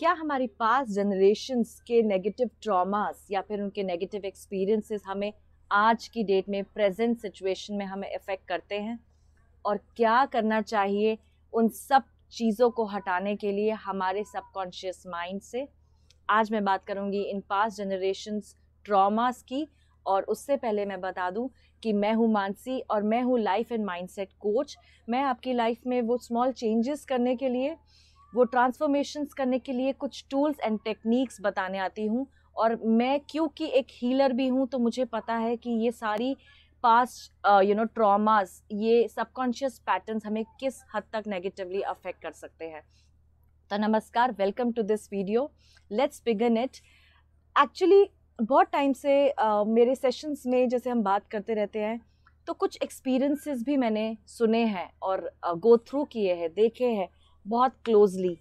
क्या हमारी past generations के नेगेटिव ट्रॉमास या फिर उनके नेगेटिव एक्सपीरियंसेस हमें आज की डेट में प्रेजेंट सिचुएशन में हमें इफ़ेक्ट करते हैं और क्या करना चाहिए उन सब चीज़ों को हटाने के लिए हमारे सबकॉन्शियस माइंड से आज मैं बात करूंगी इन पास जनरेशन्स ट्रॉमास की और उससे पहले मैं बता दूं कि मैं हूं मानसी और मैं हूं लाइफ एंड माइंडसेट कोच मैं आपकी लाइफ में वो स्मॉल चेंजेस करने के लिए वो ट्रांसफॉर्मेशंस करने के लिए कुछ टूल्स एंड टेक्निक्स बताने आती हूँ और मैं क्योंकि एक हीलर भी हूँ तो मुझे पता है कि ये सारी पास यू नो ट्रॉमास ये सबकॉन्शियस पैटर्न्स हमें किस हद तक नेगेटिवली अफेक्ट कर सकते हैं तो नमस्कार welcome to this video let's begin it actually बहुत टाइम से uh, मेरे सेशंस में जैसे हम बात करते रहते हैं तो कुछ एक्सपीरियंसेस भी मैंने सुने हैं और गो uh, थ्रू किए हैं देखे हैं बहुत क्लोजली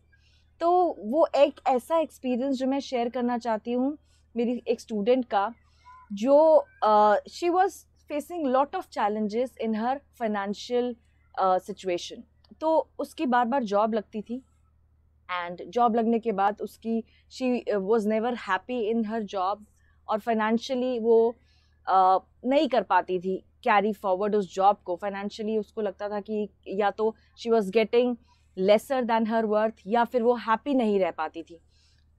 तो वो एक ऐसा एक्सपीरियंस जो मैं शेयर करना चाहती हूँ मेरी एक स्टूडेंट का जो she was facing lot of challenges in her financial situation तो उसकी बार बार जॉब लगती थी एंड जॉब लगने के बाद उसकी she was never happy in her job और फाइनेंशियली वो uh, नहीं कर पाती थी कैरी फॉरवर्ड उस जॉब को फाइनेंशियली उसको लगता था कि या तो she was getting lesser than her worth या फिर वो हैप्पी नहीं रह पाती थी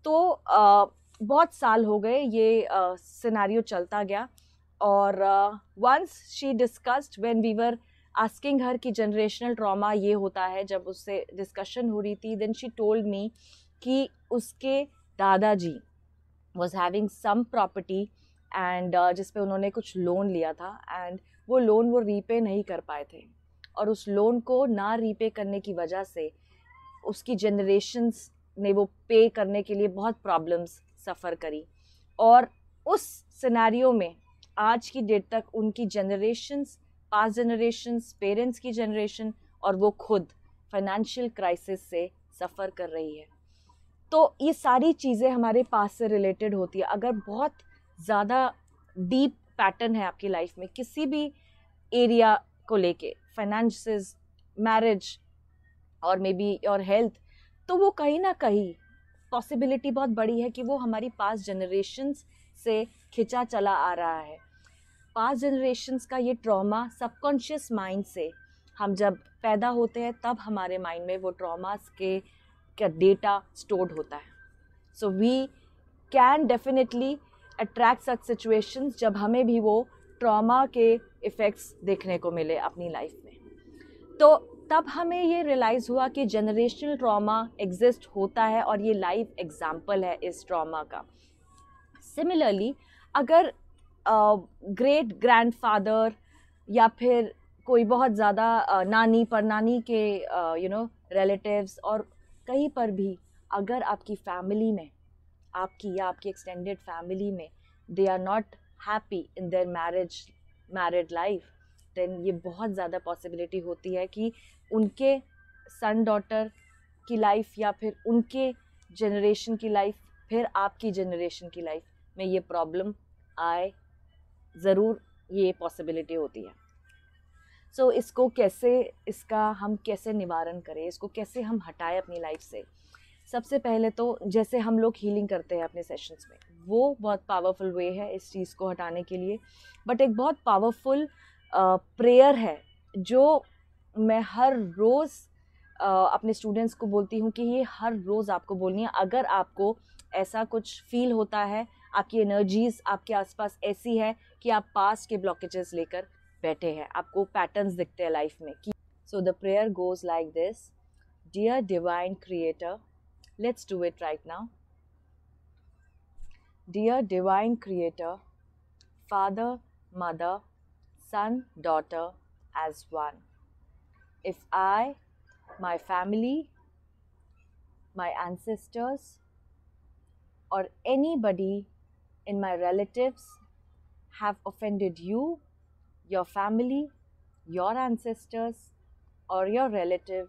तो आ, बहुत साल हो गए ये सिनारियो चलता गया और once she discussed when we were asking her कि जनरेशनल ट्रॉमा ये होता है जब उससे डिस्कशन हो रही थी देन शी टोल्ड मी कि उसके दादाजी was having some property and जिसपे उन्होंने कुछ लोन लिया था एंड वो लोन वो रीपे नहीं कर पाए थे और उस लोन को ना रीपे करने की वजह से उसकी जनरेशन्स ने वो पे करने के लिए बहुत प्रॉब्लम्स सफ़र करी और उस सिनेरियो में आज की डेट तक उनकी जनरेशन्स पास जनरेशन्स पेरेंट्स की जनरेशन और वो खुद फाइनेंशियल क्राइसिस से सफ़र कर रही है तो ये सारी चीज़ें हमारे पास से रिलेटेड होती है अगर बहुत ज़्यादा डीप पैटर्न है आपकी लाइफ में किसी भी एरिया को लेके फाइनेंसेस मैरिज और मे बी योर हेल्थ तो वो कहीं ना कहीं पॉसिबिलिटी बहुत बड़ी है कि वो हमारी पास जनरेशन्स से खिंचा चला आ रहा है पास जनरेशन्स का ये ट्रॉमा सबकॉन्शियस माइंड से हम जब पैदा होते हैं तब हमारे माइंड में वो ट्रॉमास के का डेटा स्टोर्ड होता है so we can definitely attract such situations जब हमें भी वो ट्रॉमा के इफ़ेक्ट्स देखने को मिले अपनी लाइफ में तो तब हमें ये रियलाइज़ हुआ कि जनरेशनल ट्रॉमा एग्जिस्ट होता है और ये लाइव एग्ज़ाम्पल है इस ट्रॉमा का सिमिलरली अगर ग्रेट ग्रैंड फादर या फिर कोई बहुत ज़्यादा नानी पर नानी के यू नो रिलेटिव्स और कहीं पर भी अगर आपकी फैमिली में आपकी या आपकी एक्सटेंडेड फैमिली में they are not happy in their marriage married life then ये बहुत ज़्यादा पॉसिबिलिटी होती है कि उनके सन डॉटर की लाइफ या फिर उनके जनरेशन की लाइफ फिर आपकी जनरेशन की लाइफ में ये प्रॉब्लम आए ज़रूर ये पॉसिबिलिटी होती है सो so, इसको कैसे इसका हम कैसे निवारण करें इसको कैसे हम हटाएं अपनी लाइफ से सबसे पहले तो जैसे हम लोग हीलिंग करते हैं अपने सेशंस में वो बहुत पावरफुल वे है इस चीज़ को हटाने के लिए बट एक बहुत पावरफुल प्रेयर है जो मैं हर रोज़ अपने स्टूडेंट्स को बोलती हूँ कि ये हर रोज़ आपको बोलनी है अगर आपको ऐसा कुछ फील होता है आपकी एनर्जीज़ आपके आसपास ऐसी है कि आप पास के ब्लॉकेजेस लेकर बैठे हैं आपको पैटर्न्स दिखते हैं लाइफ में कि so the prayer goes like this dear divine creator Let's do it right now. Dear Divine Creator, Father, Mother, Son, Daughter, as one. If I, my family, my ancestors, or anybody in my relatives have offended you, your family, your ancestors, or your relative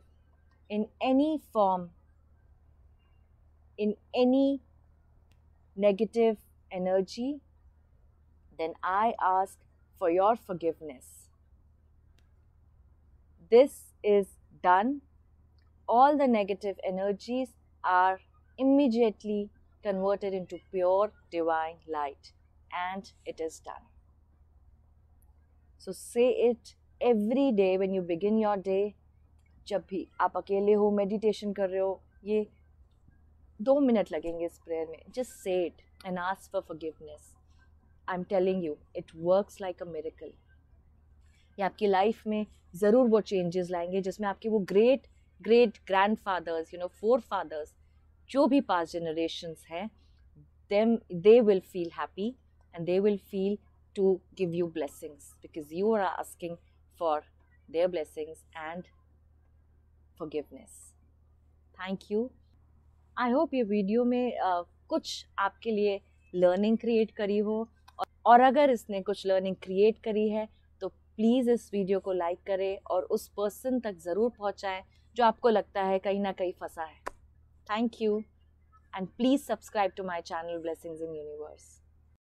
in any form in any negative energy, then I ask for your forgiveness. This is done. All the negative energies are immediately converted into pure divine light, and it is done. So say it every day when you begin your day. जब भी आप अकेले हो meditation कर रहे हो ये दो मिनट लगेंगे इस प्रेयर में just say it and ask for forgiveness I am telling you it works like a miracle ये आपकी लाइफ में ज़रूर वो चेंजेस लाएंगे जिसमें आपके वो great great grandfathers you know forefathers जो भी पास जनरेशन्स हैं them they will feel happy and they will feel to give you blessings because you are asking for their blessings and forgiveness thank you I hope ये video में आ, कुछ आपके लिए learning create करी हो और अगर इसने कुछ लर्निंग क्रिएट करी है तो प्लीज़ इस वीडियो को लाइक करें और उस पर्सन तक ज़रूर पहुँचाएँ जो आपको लगता है कहीं ना कहीं फंसा है thank you and please subscribe to my channel blessings in universe